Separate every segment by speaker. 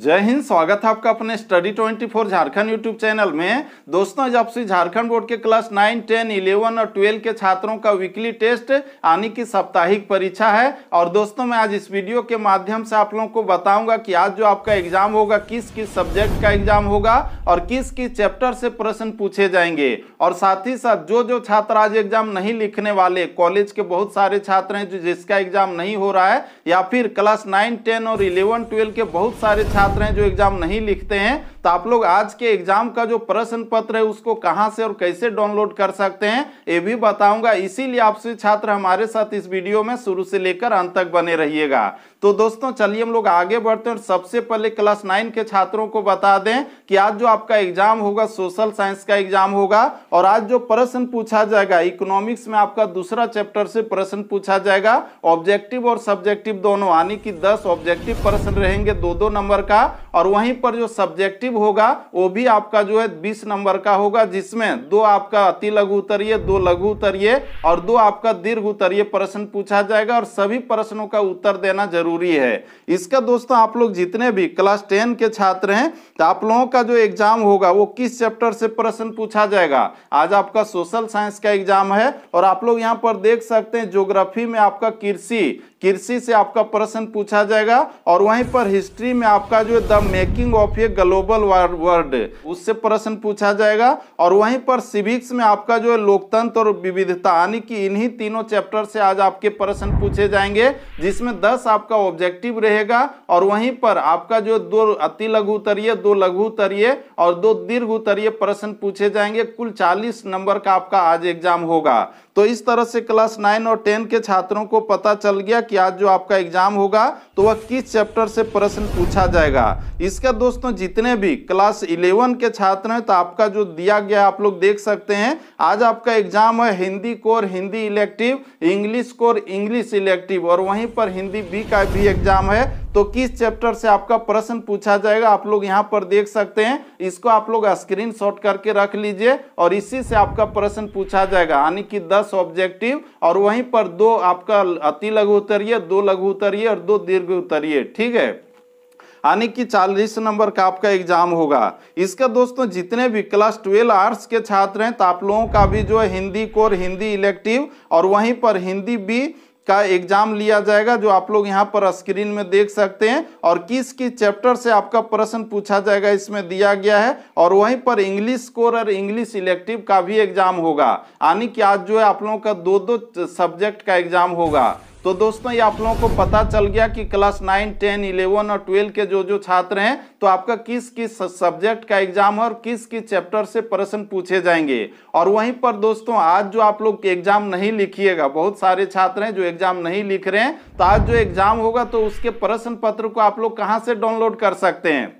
Speaker 1: जय हिंद स्वागत है आपका अपने स्टडी 24 झारखंड यूट्यूब चैनल में दोस्तों जब से झारखंड बोर्ड के क्लास 9, 10, 11 और 12 के छात्रों का वीकली टेस्ट आने की साप्ताहिक परीक्षा है और दोस्तों मैं आज इस वीडियो के माध्यम से आप लोगों को बताऊंगा कि आज जो आपका एग्जाम होगा किस किस सब्जेक्ट का एग्जाम होगा और किस किस चैप्टर से प्रश्न पूछे जाएंगे और साथ ही साथ जो जो छात्र आज एग्जाम नहीं लिखने वाले कॉलेज के बहुत सारे छात्र हैं जिसका एग्जाम नहीं हो रहा है या फिर क्लास नाइन टेन और इलेवन ट्वेल्व के बहुत सारे छात्र छात्र हैं जो एग्जाम नहीं लिखते हैं तो आप लोग आज के एग्जाम का जो प्रश्न पत्र है उसको कहां से और कैसे डाउनलोड कर सकते हैं ये भी बताऊंगा इसीलिए आप सभी छात्र हमारे साथ इस वीडियो में शुरू से लेकर अंत तक बने रहिएगा तो दोस्तों चलिए हम लोग आगे बढ़ते हैं और सबसे पहले क्लास नाइन के छात्रों को बता दें कि आज जो आपका एग्जाम होगा सोशल साइंस का एग्जाम होगा और आज जो प्रश्न पूछा जाएगा इकोनॉमिक्स में आपका दूसरा चैप्टर से प्रश्न पूछा जाएगा ऑब्जेक्टिव और सब्जेक्टिव दोनों यानी कि दस ऑब्जेक्टिव प्रश्न रहेंगे दो दो नंबर का का और वहीं पर जो सब्जेक्टिव होगा वो भी आपका जो है बीस नंबर का होगा जिसमें दो आपका अति लघु उत्तरीय दो लघु उत्तरीय और दो आपका दीर्घ उत्तरीय प्रश्न पूछा जाएगा और सभी प्रश्नों का उत्तर देना जरूरी है इसका दोस्तों आप लोग जितने भी क्लास टेन के छात्र हैं तो आप लोगों का जो एग्जाम होगा वो किस चैप्टर से प्रश्न पूछा जाएगा आज आपका सोशल साइंस का एग्जाम है और आप लोग यहाँ पर देख सकते हैं ज्योग्राफी में आपका कृषि कृषि से आपका प्रश्न पूछा जाएगा और वहीं पर हिस्ट्री में आपका का जो है the making of a global world उससे प्रश्न पूछा जाएगा और वहीं पर सिविक्स में आपका जो है लोकतंत्र और विविधता यानी कि इन्हीं तीनों चैप्टर से आज आपके प्रश्न पूछे जाएंगे जिसमें दस आपका ऑब्जेक्टिव रहेगा और वहीं पर आपका जो दो अति लघु उत्तरीय दो लघु उत्तरीय और दो दीर्घ उत्तरीय प्रश्न पूछे जाएंगे कुल चालीस नंबर का आपका आज एग्जाम होगा तो इस तरह से क्लास नाइन और टेन के छात्रों को पता चल गया कि आज जो आपका एग्जाम होगा तो वह किस चैप्टर से प्रश्न पूछा जाएगा जाएगा इसका दोस्तों जितने भी क्लास इलेवन के छात्र हैं तो आपका जो दिया गया आप लोग देख सकते हैं आज आपका एग्जाम है Hindi core Hindi elective English core English elective और वहीं पर हिंदी बी का भी एग्जाम है तो किस चैप्टर से आपका प्रश्न पूछा जाएगा आप लोग यहाँ पर देख सकते हैं इसको आप लोग स्क्रीन शॉट करके रख लीजिए और इसी से आपका प्रश्न पूछा जाएगा यानी कि दस ऑब्जेक्टिव और वहीं पर दो आपका अति लघु उतरिए दो लघु उतरिए और दो दीर्घ उतरिए ठीक है यानी कि चालीस नंबर का आपका एग्जाम होगा इसका दोस्तों जितने भी क्लास ट्वेल्व आर्ट्स के छात्र हैं तो आप लोगों का भी जो है हिंदी कोर हिंदी इलेक्टिव और वहीं पर हिंदी भी का एग्जाम लिया जाएगा जो आप लोग यहाँ पर स्क्रीन में देख सकते हैं और किस किस चैप्टर से आपका प्रश्न पूछा जाएगा इसमें दिया गया है और वहीं पर इंग्लिश कोर और इंग्लिश इलेक्टिव का भी एग्जाम होगा यानी कि आज जो है आप लोगों का दो दो सब्जेक्ट का एग्जाम होगा तो दोस्तों ये आप लोगों को पता चल गया कि क्लास नाइन टेन इलेवन और ट्वेल्व के जो जो छात्र हैं तो आपका किस किस सब्जेक्ट का एग्जाम है और किस किस चैप्टर से प्रश्न पूछे जाएंगे और वहीं पर दोस्तों आज जो आप लोग एग्जाम नहीं लिखिएगा बहुत सारे छात्र हैं जो एग्जाम नहीं लिख रहे हैं तो आज जो एग्जाम होगा तो उसके प्रश्न पत्र को आप लोग कहाँ से डाउनलोड कर सकते हैं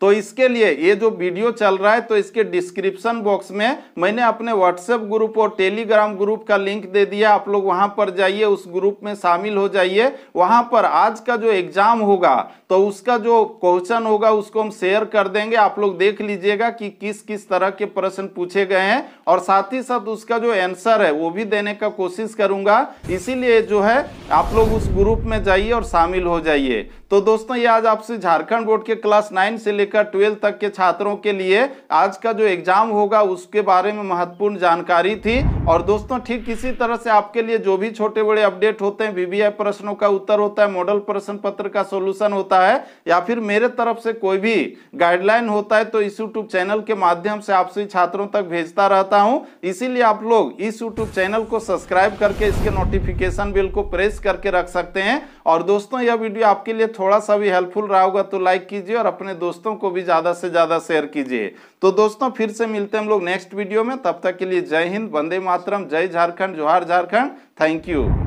Speaker 1: तो इसके लिए ये जो वीडियो चल रहा है तो इसके डिस्क्रिप्शन बॉक्स में मैंने अपने व्हाट्सएप ग्रुप और टेलीग्राम ग्रुप का लिंक दे दिया आप लोग वहां पर जाइए उस ग्रुप में शामिल हो जाइए वहां पर आज का जो एग्जाम होगा तो उसका जो क्वेश्चन होगा उसको हम शेयर कर देंगे आप लोग देख लीजिएगा कि किस किस तरह के प्रश्न पूछे गए हैं और साथ ही साथ उसका जो आंसर है वो भी देने का कोशिश करूंगा इसीलिए जो है आप लोग उस ग्रुप में जाइए और शामिल हो जाइए तो दोस्तों ये आज आपसे झारखंड बोर्ड के क्लास नाइन से लेकर लेकर ट्वेल्थ तक के छात्रों के लिए आज का जो एग्जाम होगा उसके बारे में महत्वपूर्ण जानकारी थी और दोस्तों ठीक किसी तरह से आपके लिए जो भी छोटे बड़े अपडेट होते हैं वीवीआई प्रश्नों का उत्तर होता है मॉडल प्रश्न पत्र का सोल्यूशन होता है या फिर मेरे तरफ से कोई भी गाइडलाइन होता है तो इस यूट्यूब चैनल के माध्यम से आप सभी छात्रों तक भेजता रहता हूँ इसीलिए आप लोग इस यूट्यूब चैनल को सब्सक्राइब करके इसके नोटिफिकेशन बिल को प्रेस करके रख सकते हैं और दोस्तों यह वीडियो आपके लिए थोड़ा सा भी हेल्पफुल रहा होगा तो लाइक कीजिए और अपने दोस्तों को भी ज़्यादा से ज़्यादा शेयर कीजिए तो दोस्तों फिर से मिलते हैं हम लोग नेक्स्ट वीडियो में तब तक के लिए जय हिंद वंदे माता मातरम जय झारखंड जोहार झारखंड थैंक यू